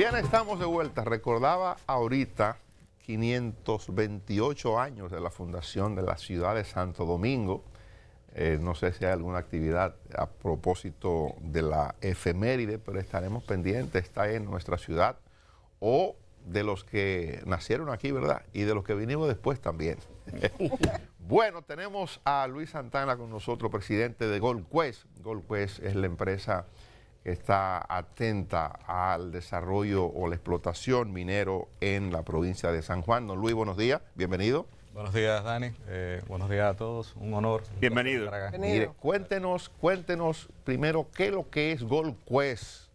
Bien, estamos de vuelta. Recordaba ahorita 528 años de la fundación de la ciudad de Santo Domingo. Eh, no sé si hay alguna actividad a propósito de la efeméride, pero estaremos pendientes. Está en nuestra ciudad o de los que nacieron aquí, ¿verdad? Y de los que vinimos después también. bueno, tenemos a Luis Santana con nosotros, presidente de Gold Quest. Gold Quest es la empresa está atenta al desarrollo o la explotación minero en la provincia de San Juan. Don Luis, buenos días, bienvenido. Buenos días, Dani. Eh, buenos días a todos. Un honor. Bienvenido. Bienvenido. cuéntenos, cuéntenos primero qué es lo que es Gold Quest.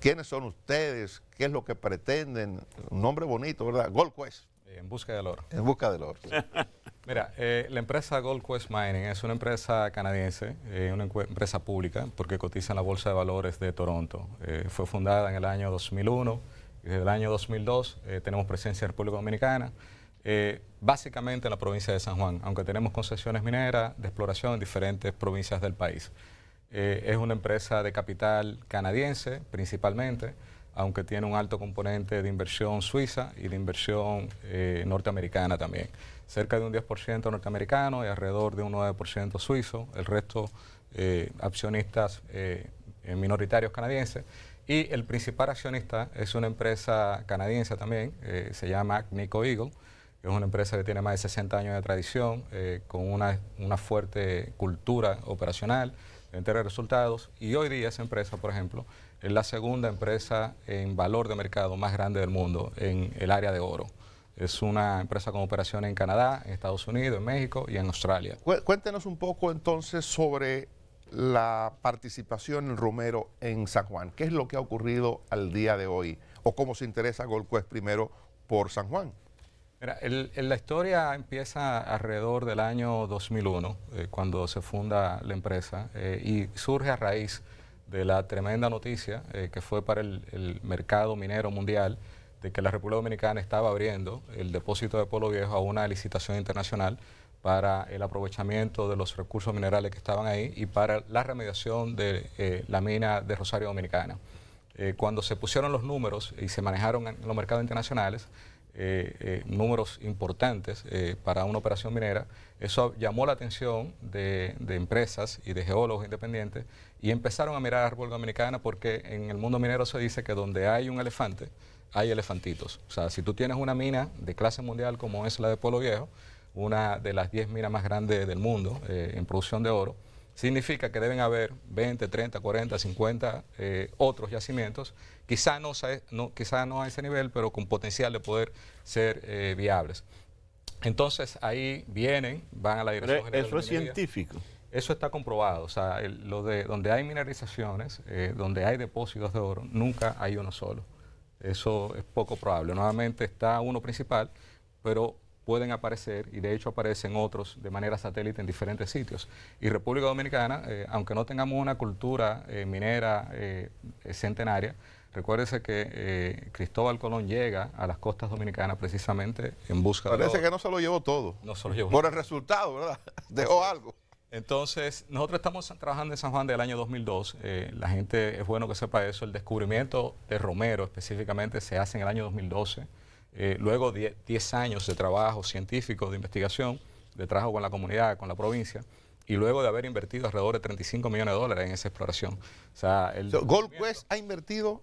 ¿Quiénes son ustedes? ¿Qué es lo que pretenden? Un nombre bonito, ¿verdad? Gold Quest en busca del oro. En busca del oro. Mira, eh, la empresa Gold Quest Mining es una empresa canadiense, eh, una empresa pública, porque cotiza en la Bolsa de Valores de Toronto. Eh, fue fundada en el año 2001 y desde el año 2002 tenemos presencia en República Dominicana, básicamente en la provincia de San Juan, aunque tenemos concesiones mineras de exploración en diferentes provincias del país. es una empresa de capital canadiense principalmente aunque tiene un alto componente de inversión suiza y de inversión eh, norteamericana también. Cerca de un 10% norteamericano y alrededor de un 9% suizo, el resto eh, accionistas eh, minoritarios canadienses. Y el principal accionista es una empresa canadiense también, se llama Nico Eagle, que es una empresa que tiene más de 60 años de tradición, con una, fuerte cultura operacional, ...entre resultados. Y hoy día esa empresa, por ejemplo, es la segunda empresa en valor de mercado más grande del mundo en el área de oro. Es una empresa con operación en Canadá, en Estados Unidos, en México y en Australia. Cuéntenos un poco entonces sobre la participación en Romero en San Juan. ¿Qué es lo que ha ocurrido al día de hoy? ¿O cómo se interesa Golquest primero por San Juan? Mira, la historia empieza alrededor del año 2001, eh, cuando se funda la empresa, eh, y surge a raíz de la tremenda noticia eh, que fue para el, mercado minero mundial de que la República Dominicana estaba abriendo el depósito de Polo Viejo a una licitación internacional para el aprovechamiento de los recursos minerales que estaban ahí y para la remediación de eh, la mina de Rosario Dominicana. Eh, cuando se pusieron los números y se manejaron en los mercados internacionales, eh, eh, números importantes eh, para una operación minera, eso llamó la atención de, empresas y de geólogos independientes y empezaron a mirar a la Dominicana porque en el mundo minero se dice que donde hay un elefante, hay elefantitos. O sea, si tú tienes una mina de clase mundial como es la de Pueblo Viejo, una de las 10 minas más grandes del mundo en producción de oro, significa que deben haber 20, 30, 40, 50 otros yacimientos, quizá no, no, no a ese nivel, pero con potencial de poder ser eh, viables. Entonces ahí vienen, van a la dirección Eso es científico. Eso está comprobado, o sea, lo de, donde hay mineralizaciones, eh, donde hay depósitos de oro, nunca hay uno solo. Eso es poco probable. Nuevamente está uno principal, pero pueden aparecer y de hecho aparecen otros de manera satélite en diferentes sitios. Y República Dominicana, eh, aunque no tengamos una cultura eh, minera eh, centenaria, recuérdese que Cristóbal Colón llega a las costas dominicanas precisamente en busca de... Parece que no se lo llevó todo. No se lo llevó. Por el resultado, ¿verdad? Dejó algo. Entonces, nosotros estamos trabajando en San Juan del año 2002. la gente es bueno que sepa eso. El descubrimiento de Romero específicamente se hace en el año 2012. Eh, luego 10 años de trabajo científico, de investigación, de trabajo con la comunidad, con la provincia, y luego de haber invertido alrededor de 35 millones de dólares en esa exploración. O Quest ha invertido,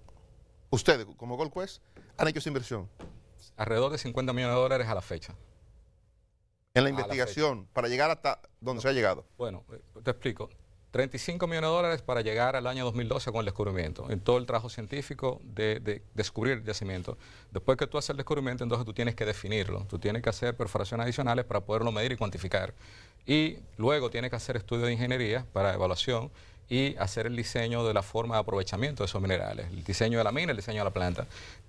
ustedes como Gold Quest, han hecho esa inversión. Alrededor de 50 millones de dólares a la fecha. En la investigación, para llegar hasta donde se ha llegado. Bueno, eh, te explico. 35 millones de dólares para llegar al año 2012 con el descubrimiento, en todo el trabajo científico de, descubrir el yacimiento. Después que tú haces el descubrimiento, entonces tú tienes que definirlo, tú tienes que hacer perforaciones adicionales para poderlo medir y cuantificar. Y luego tienes que hacer estudios de ingeniería para evaluación y hacer el diseño de la forma de aprovechamiento de esos minerales, el diseño de la mina, el diseño de la planta.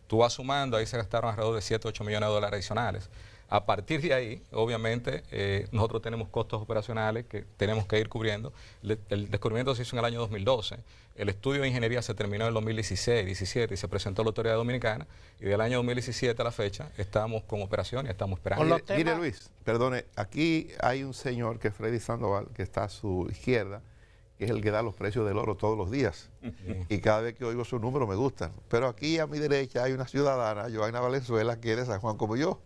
Tú vas sumando, ahí se gastaron alrededor de 7, 8 millones de dólares adicionales. A partir de ahí, obviamente, eh, nosotros tenemos costos operacionales que tenemos que ir cubriendo. el descubrimiento se hizo en el año 2012. El estudio de ingeniería se terminó en el 2016, 2017 y se presentó a la autoridad dominicana. Y del año 2017 a la fecha estamos con operación y estamos esperando. mire, Luis, perdone, aquí hay un señor que es Freddy Sandoval, que está a su izquierda que es el que da los precios del oro todos los días. Y cada vez que oigo su número me gustan. Pero aquí a mi derecha hay una ciudadana, Joana Valenzuela, que es de San Juan como yo.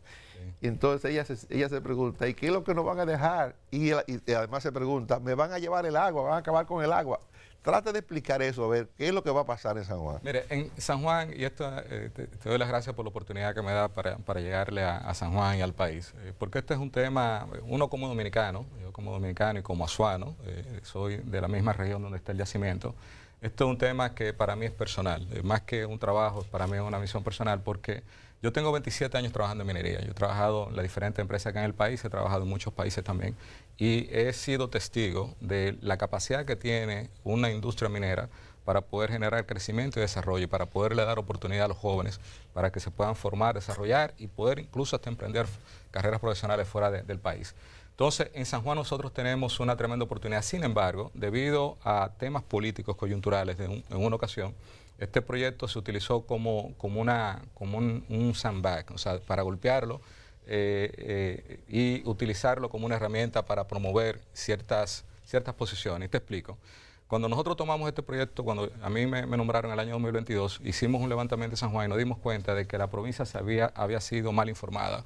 Y entonces ella se, pregunta, ¿y qué es lo que nos van a dejar? Y, y, además se pregunta, ¿me van a llevar el agua? ¿Van a acabar con el agua? Trate de explicar eso, a ver qué es lo que va a pasar en San Juan. Mire, en San Juan, y esto eh, te, doy las gracias por la oportunidad que me da para, llegarle a, San Juan y al país, eh, porque este es un tema, uno como dominicano, yo como dominicano y como azuano, eh, soy de la misma región donde está el yacimiento, esto es un tema que para mí es personal, más que un trabajo, para mí es una misión personal, porque... Yo tengo 27 años trabajando en minería. Yo he trabajado en las diferentes empresas acá en el país, he trabajado en muchos países también y he sido testigo de la capacidad que tiene una industria minera para poder generar crecimiento y desarrollo para poderle dar oportunidad a los jóvenes para que se puedan formar, desarrollar y poder incluso hasta emprender carreras profesionales fuera del país. Entonces, en San Juan nosotros tenemos una tremenda oportunidad. Sin embargo, debido a temas políticos coyunturales en una ocasión, este proyecto se utilizó como, una, como un, sandbag, o sea, para golpearlo eh, eh, y utilizarlo como una herramienta para promover ciertas, ciertas posiciones. Te explico. Cuando nosotros tomamos este proyecto, cuando a mí me, nombraron en el año 2022, hicimos un levantamiento de San Juan y nos dimos cuenta de que la provincia había, había sido mal informada,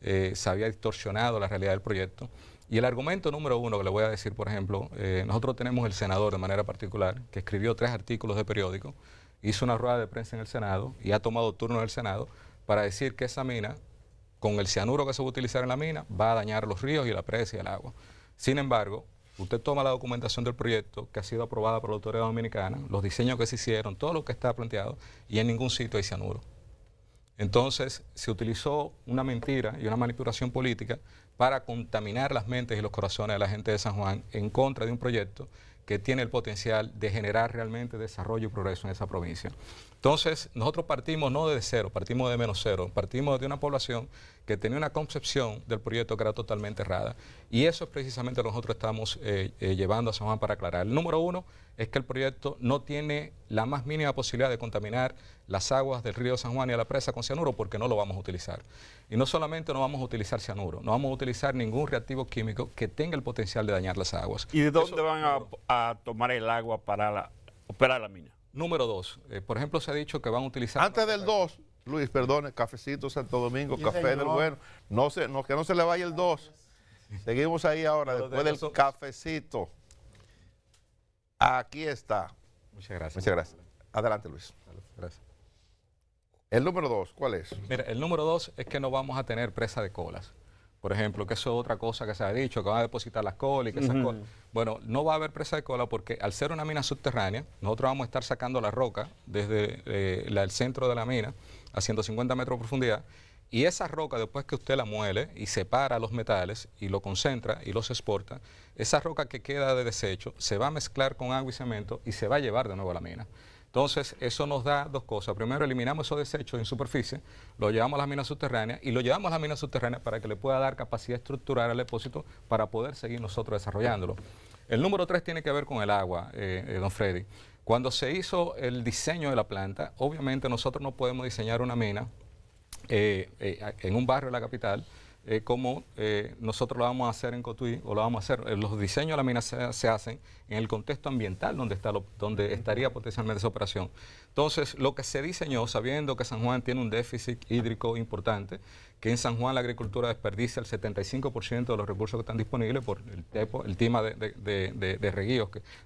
eh, se había distorsionado la realidad del proyecto. Y el argumento número uno que le voy a decir, por ejemplo, nosotros tenemos el senador de manera particular, que escribió tres artículos de periódico, hizo una rueda de prensa en el Senado y ha tomado turno en el Senado para decir que esa mina, con el cianuro que se va a utilizar en la mina, va a dañar los ríos y la presa y el agua. Sin embargo, usted toma la documentación del proyecto que ha sido aprobada por la autoridad dominicana, los diseños que se hicieron, todo lo que está planteado, y en ningún sitio hay cianuro. Entonces, se utilizó una mentira y una manipulación política para contaminar las mentes y los corazones de la gente de San Juan en contra de un proyecto que tiene el potencial de generar realmente desarrollo y progreso en esa provincia. Entonces, nosotros partimos no de cero, partimos de menos cero, partimos de una población que tenía una concepción del proyecto que era totalmente errada. Y eso es precisamente lo que nosotros estamos eh, eh, llevando a San Juan para aclarar. El número uno es que el proyecto no tiene la más mínima posibilidad de contaminar las aguas del río San Juan y a la presa con cianuro porque no lo vamos a utilizar. Y no solamente no vamos a utilizar cianuro, no vamos a utilizar ningún reactivo químico que tenga el potencial de dañar las aguas. ¿Y de dónde van a, tomar el agua para operar la mina? Número dos, eh, por ejemplo, se ha dicho que van a utilizar... Antes del 2, Luis, perdone, cafecito Santo Domingo, café del bueno, no sé no, que no se le vaya el 2. Seguimos ahí ahora, después del cafecito. Aquí está. Muchas gracias. Muchas gracias. Adelante, Luis. Gracias. El número dos, ¿cuál es? Mira, el número dos es que no vamos a tener presa de colas. Por ejemplo, que eso es otra cosa que se ha dicho, que van a depositar las colas Bueno, no va a haber presa de cola porque al ser una mina subterránea, nosotros vamos a estar sacando la roca desde eh, el centro de la mina a 150 metros de profundidad y esa roca, después que usted la muele y separa los metales y lo concentra y los exporta, esa roca que queda de desecho se va a mezclar con agua y cemento y se va a llevar de nuevo a la mina. Entonces, eso nos da dos cosas. Primero, eliminamos esos desechos en superficie, lo llevamos a las minas subterráneas y lo llevamos a las minas subterráneas para que le pueda dar capacidad estructural al depósito para poder seguir nosotros desarrollándolo. El número tres tiene que ver con el agua, eh, eh, don Freddy. Cuando se hizo el diseño de la planta, obviamente nosotros no podemos diseñar una mina eh, eh en un barrio de la capital, eh, como eh, nosotros lo vamos a hacer en Cotuí o lo vamos a hacer. los diseños de la mina se, hacen en el contexto ambiental donde, está donde estaría potencialmente esa operación. Entonces, lo que se diseñó, sabiendo que San Juan tiene un déficit hídrico importante, que en San Juan la agricultura desperdicia el 75% de los recursos que están disponibles por el, tema de, que,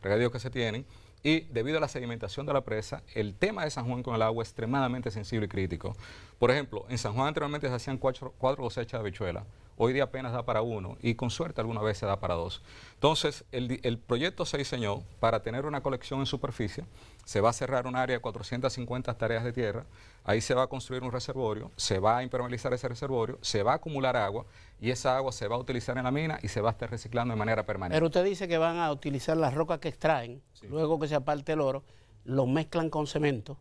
regadíos que se tienen y debido a la sedimentación de la presa, el tema de San Juan con el agua es extremadamente sensible y crítico. Por ejemplo, en San Juan anteriormente se hacían cuatro, cosechas de habichuela, hoy día apenas da para uno y con suerte alguna vez se da para dos. Entonces, el, el proyecto se diseñó para tener una colección en superficie se va a cerrar un área de 450 tareas de tierra, ahí se va a construir un reservorio, se va a impermeabilizar ese reservorio, se va a acumular agua y esa agua se va a utilizar en la mina y se va a estar reciclando de manera permanente. Pero usted dice que van a utilizar las rocas que extraen, luego que se aparte el oro, lo mezclan con cemento,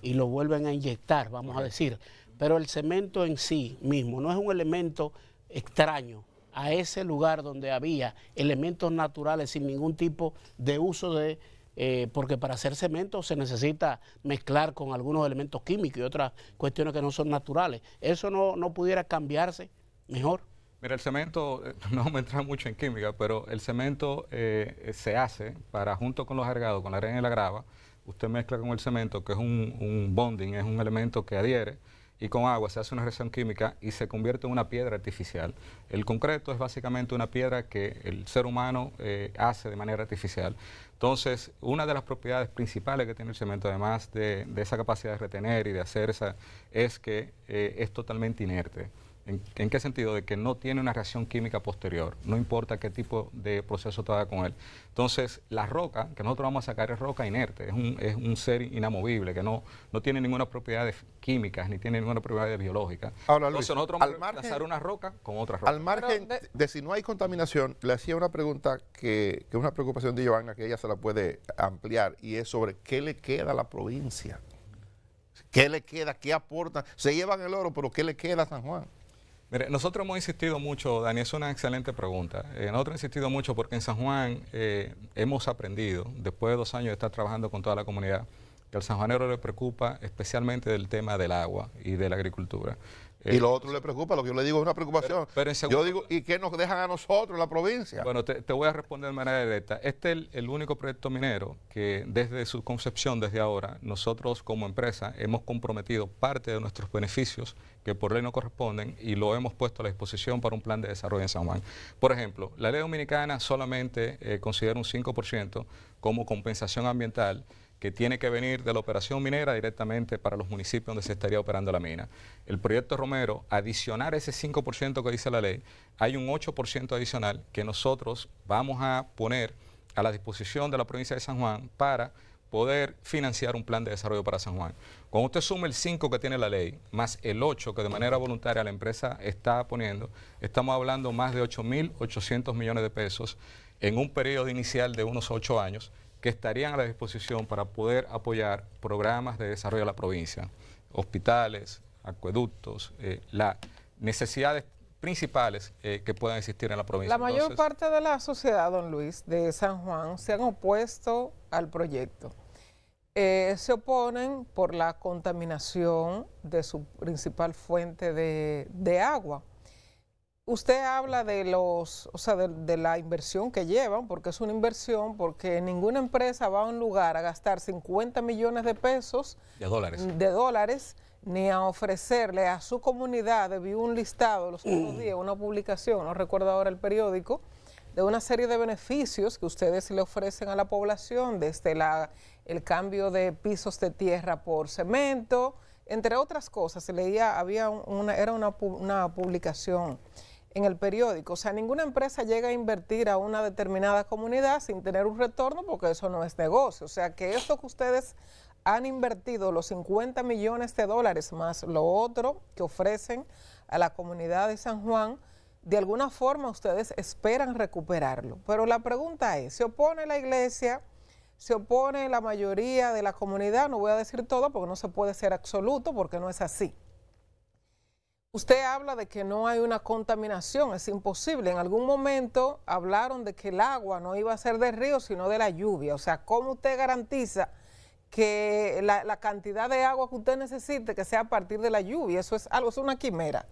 y lo vuelven a inyectar, vamos a decir. Pero el cemento en sí mismo no es un elemento extraño a ese lugar donde había elementos naturales sin ningún tipo de uso de eh, porque para hacer cemento se necesita mezclar con algunos elementos químicos y otras cuestiones que no son naturales. ¿Eso no, pudiera cambiarse mejor? Mira, el cemento, eh, no me entra mucho en química, pero el cemento eh, se hace para, junto con los agregados, con la arena y la grava, usted mezcla con el cemento, que es un bonding, es un elemento que adhiere, y con agua se hace una reacción química y se convierte en una piedra artificial. El concreto es básicamente una piedra que el ser humano eh, hace de manera artificial. Entonces, una de las propiedades principales que tiene el cemento, además de, esa capacidad de retener y de hacer es que eh, es totalmente inerte. ¿En, qué sentido? De que no tiene una reacción química posterior, no importa qué tipo de proceso te con él. Entonces, la roca que nosotros vamos a sacar es roca inerte, es un, ser inamovible, que no, no tiene ninguna propiedad química ni tiene ninguna propiedad biológica. Ahora, Luis, nosotros vamos a sacar una roca con otra roca. Al margen de, si no hay contaminación, le hacía una pregunta que, que es una preocupación de Giovanna, que ella se la puede ampliar, y es sobre qué le queda a la provincia. ¿Qué le queda? ¿Qué aporta? Se llevan el oro, pero ¿qué le queda a San Juan? Mire, nosotros hemos insistido mucho, Dani, es una excelente pregunta. Eh, nosotros hemos insistido mucho porque en San Juan eh, hemos aprendido, después de dos años de estar trabajando con toda la comunidad, que al sanjuanero le preocupa especialmente del tema del agua y de la agricultura y lo eh, otro le preocupa, lo que yo le digo es una preocupación. yo digo, ¿y qué nos dejan a nosotros, la provincia? Bueno, te, voy a responder de manera directa. Este es el, único proyecto minero que desde su concepción, desde ahora, nosotros como empresa hemos comprometido parte de nuestros beneficios que por ley no corresponden y lo hemos puesto a la disposición para un plan de desarrollo en San Juan. Por ejemplo, la ley dominicana solamente eh, considera un 5% como compensación ambiental que tiene que venir de la operación minera directamente para los municipios donde se estaría operando la mina. El proyecto Romero, adicionar ese 5% que dice la ley, hay un 8% adicional que nosotros vamos a poner a la disposición de la provincia de San Juan para poder financiar un plan de desarrollo para San Juan. Cuando usted suma el 5 que tiene la ley, más el 8 que de manera voluntaria la empresa está poniendo, estamos hablando más de 8.800 millones de pesos en un periodo inicial de unos 8 años que estarían a la disposición para poder apoyar programas de desarrollo de la provincia, hospitales, acueductos, eh, las necesidades principales eh, que puedan existir en la provincia. La mayor parte de la sociedad, don Luis, de San Juan, se han opuesto al proyecto. Eh, se oponen por la contaminación de su principal fuente de agua usted habla de los, o sea, de, la inversión que llevan, porque es una inversión, porque ninguna empresa va a un lugar a gastar 50 millones de pesos. De dólares. De dólares, ni a ofrecerle a su comunidad, vi un listado los últimos días, una publicación, no recuerdo ahora el periódico, de una serie de beneficios que ustedes le ofrecen a la población, desde la, el cambio de pisos de tierra por cemento, entre otras cosas. Se leía, había una, era una, una publicación en el periódico. O sea, ninguna empresa llega a invertir a una determinada comunidad sin tener un retorno porque eso no es negocio. O sea, que esto que ustedes han invertido, los 50 millones de dólares más lo otro que ofrecen a la comunidad de San Juan, de alguna forma ustedes esperan recuperarlo. Pero la pregunta es, ¿se opone la iglesia? ¿Se opone la mayoría de la comunidad? No voy a decir todo porque no se puede ser absoluto porque no es así. Usted habla de que no hay una contaminación, es imposible. En algún momento hablaron de que el agua no iba a ser del río, sino de la lluvia. O sea, ¿cómo usted garantiza que la, cantidad de agua que usted necesite que sea a partir de la lluvia? Eso es algo, es una quimera.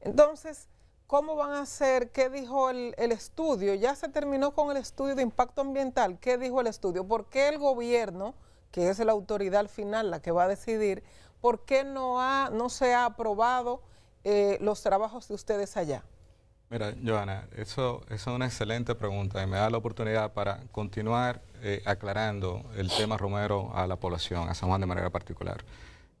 Entonces, ¿cómo van a hacer? ¿Qué dijo el, estudio? Ya se terminó con el estudio de impacto ambiental. ¿Qué dijo el estudio? ¿Por qué el gobierno, que es la autoridad al final la que va a decidir, por qué no, ha, no se ha aprobado? Eh, los trabajos de ustedes allá? Mira, Joana, eso, es una excelente pregunta y me da la oportunidad para continuar eh, aclarando el tema Romero a la población, a San Juan de manera particular.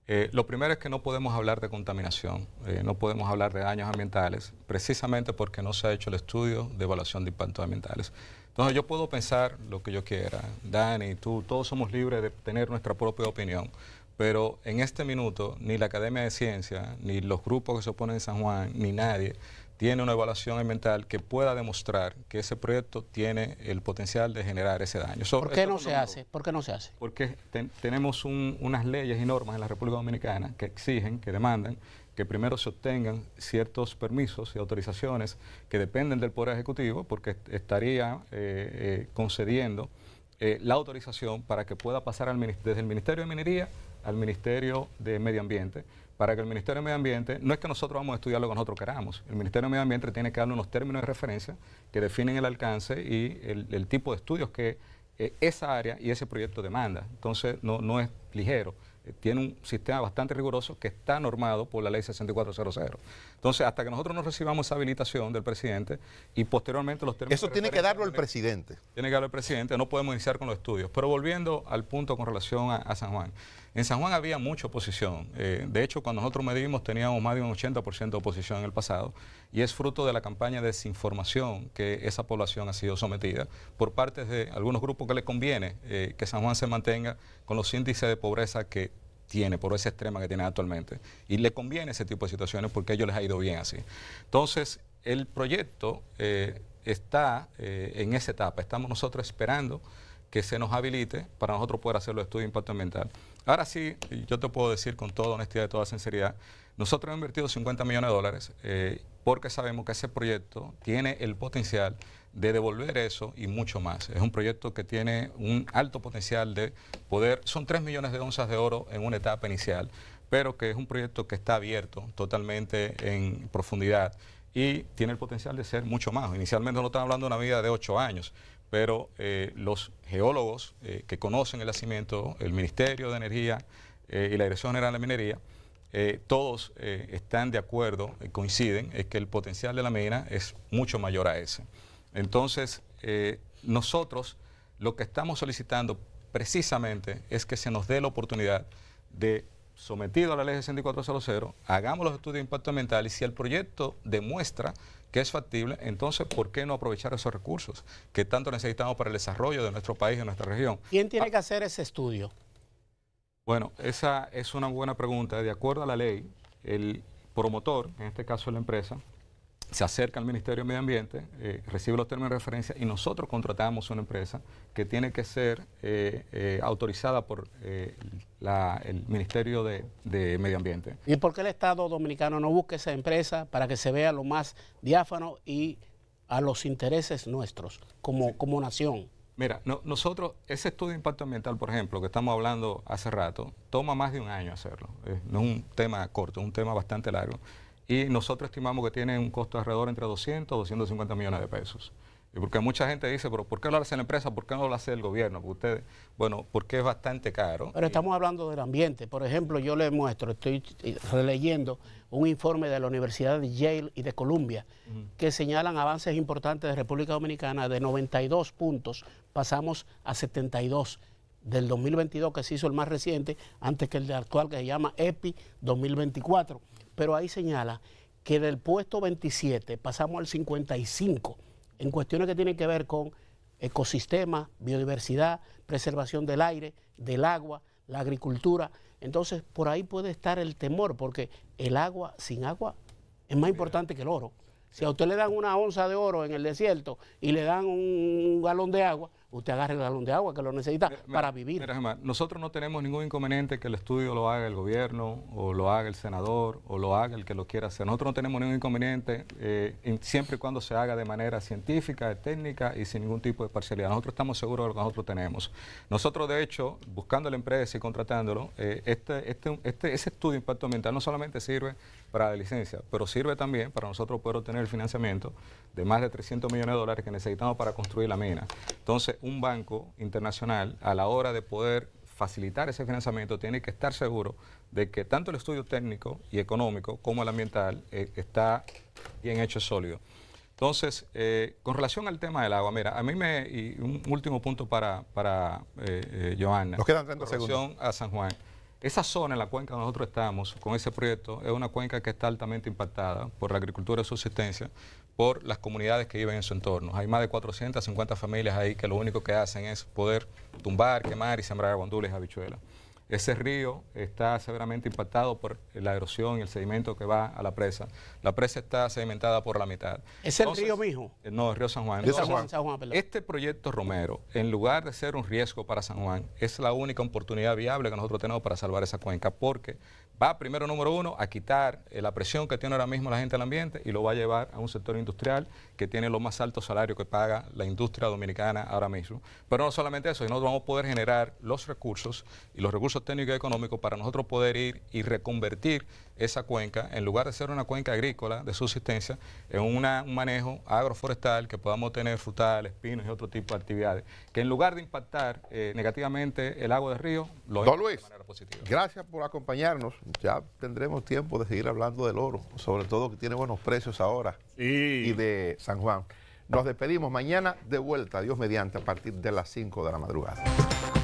Eh, lo primero es que no podemos hablar de contaminación, no podemos hablar de daños ambientales, precisamente porque no se ha hecho el estudio de evaluación de impactos ambientales. Entonces yo puedo pensar lo que yo quiera, Dani, tú, todos somos libres de tener nuestra propia opinión, pero en este minuto ni la Academia de Ciencias, ni los grupos que se oponen en San Juan, ni nadie tiene una evaluación ambiental que pueda demostrar que ese proyecto tiene el potencial de generar ese daño. ¿Por qué no se hace? ¿Por no se hace? Porque tenemos unas leyes y normas en la República Dominicana que exigen, que demandan que primero se obtengan ciertos permisos y autorizaciones que dependen del Poder Ejecutivo porque estaría eh, eh, concediendo eh, la autorización para que pueda pasar desde el Ministerio de Minería al Ministerio de Medio Ambiente para que el Ministerio de Medio Ambiente, no es que nosotros vamos a estudiar lo que nosotros queramos, el Ministerio de Medio Ambiente tiene que darle unos términos de referencia que definen el alcance y el, tipo de estudios que eh, esa área y ese proyecto demanda. Entonces, no, no es ligero. Eh, tiene un sistema bastante riguroso que está normado por la ley 6400. Entonces, hasta que nosotros no recibamos esa habilitación del presidente y posteriormente los términos... Eso tiene que darlo el presidente. Tiene que darlo el presidente, no podemos iniciar con los estudios. Pero volviendo al punto con relación a San Juan. En San Juan había mucha oposición. Eh, de hecho, cuando nosotros medimos teníamos más de un 80% de oposición en el pasado y es fruto de la campaña de desinformación que esa población ha sido sometida por parte de algunos grupos que les conviene eh, que San Juan se mantenga con los índices de pobreza que tiene, por esa extrema que tiene actualmente. Y le conviene ese tipo de situaciones porque a ellos les ha ido bien así. Entonces, el proyecto eh, está en esa etapa. Estamos nosotros esperando que se nos habilite para nosotros poder hacer los estudios de impacto ambiental. Ahora sí, yo te puedo decir con toda honestidad y toda sinceridad, nosotros hemos invertido 50 millones de dólares eh, porque sabemos que ese proyecto tiene el potencial de devolver eso y mucho más. Es un proyecto que tiene un alto potencial de poder, son 3 millones de onzas de oro en una etapa inicial, pero que es un proyecto que está abierto totalmente en profundidad y tiene el potencial de ser mucho más. Inicialmente no estamos hablando de una vida de 8 años, pero eh, los geólogos eh, que conocen el nacimiento, el Ministerio de Energía eh, y la Dirección General de Minería, todos están de acuerdo, coinciden, en que el potencial de la mina es mucho mayor a ese. Entonces, nosotros lo que estamos solicitando precisamente es que se nos dé la oportunidad de, sometido a la ley 6400, hagamos los estudios de impacto ambiental y si el proyecto demuestra que es factible, entonces, ¿por qué no aprovechar esos recursos que tanto necesitamos para el desarrollo de nuestro país, de nuestra región? ¿Quién tiene ah. que hacer ese estudio? Bueno, esa es una buena pregunta. De acuerdo a la ley, el promotor, en este caso la empresa, se acerca al Ministerio de Medio Ambiente, eh, recibe los términos de referencia y nosotros contratamos una empresa que tiene que ser eh, eh, autorizada por el Ministerio de, Medio Ambiente. ¿Y por qué el Estado dominicano no busca esa empresa para que se vea lo más diáfano y a los intereses nuestros como, como nación? Mira, nosotros, ese estudio de impacto ambiental, por ejemplo, que estamos hablando hace rato, toma más de un año hacerlo. no es un tema corto, es un tema bastante largo y nosotros estimamos que tiene un costo alrededor entre 200 y 250 millones de pesos. Y porque mucha gente dice, pero ¿por qué lo hace la empresa? ¿Por qué no lo hace el gobierno? ustedes, bueno, porque es bastante caro. Pero estamos hablando del ambiente. Por ejemplo, yo les muestro, estoy eh, leyendo un informe de la Universidad de Yale y de Columbia que señalan avances importantes de República Dominicana de 92 puntos, pasamos a 72 del 2022 que se hizo el más reciente, antes que el actual que se llama EPI 2024 pero ahí señala que del puesto 27 pasamos al 55 en cuestiones que tienen que ver con ecosistema, biodiversidad, preservación del aire, del agua, la agricultura. Entonces, por ahí puede estar el temor, porque el agua sin agua es más importante que el oro. Si a usted le dan una onza de oro en el desierto y le dan un galón de agua, usted agarre el galón de agua que lo necesita para vivir. Mira, nosotros no tenemos ningún inconveniente que el estudio lo haga el gobierno o lo haga el senador o lo haga el que lo quiera hacer. Nosotros no tenemos ningún inconveniente eh, siempre y cuando se haga de manera científica, técnica y sin ningún tipo de parcialidad. Nosotros estamos seguros de lo que nosotros tenemos. Nosotros, de hecho, buscando la empresa y contratándolo, eh, este, este, este, ese estudio de impacto ambiental no solamente sirve para la licencia, pero sirve también para nosotros poder obtener el financiamiento de más de 300 millones de dólares que necesitamos para construir la mina. Entonces, un banco internacional a la hora de poder facilitar ese financiamiento tiene que estar seguro de que tanto el estudio técnico y económico como el ambiental eh, está bien hecho sólido. Entonces, eh, con relación al tema del agua, mira, a mí me... Y un último punto para, para eh, Johanna. Nos quedan segundos. Con relación a San Juan. Esa zona en la cuenca donde nosotros estamos con ese proyecto es una cuenca que está altamente impactada por la agricultura de subsistencia, por las comunidades que viven en su entorno. Hay más de 450 familias ahí que lo único que hacen es poder tumbar, quemar y sembrar agondules y habichuelas. Ese río está severamente impactado por la erosión y el sedimento que va a la presa. La presa está sedimentada por la mitad. ¿Es el río mismo? Eh, no, el río San Juan. este proyecto Romero, en lugar de ser un riesgo para San Juan, es la única oportunidad viable que nosotros tenemos para salvar esa cuenca, porque va primero número uno a quitar eh, la presión que tiene ahora mismo la gente al ambiente y lo va a llevar a un sector industrial que tiene los más altos salarios que paga la industria dominicana ahora mismo. Pero no solamente eso, sino vamos a poder generar los recursos y los recursos técnicos y económicos para nosotros poder ir y reconvertir esa cuenca, en lugar de ser una cuenca agrícola de subsistencia, en un manejo agroforestal que podamos tener frutales, pinos y otro tipo de actividades, que en lugar de impactar eh, negativamente el agua del río, lo Don de manera positiva. Gracias por acompañarnos ya tendremos tiempo de seguir hablando del oro, sobre todo que tiene buenos precios ahora y de San Juan. Nos despedimos mañana de vuelta, Dios mediante, a partir de las 5 de la madrugada.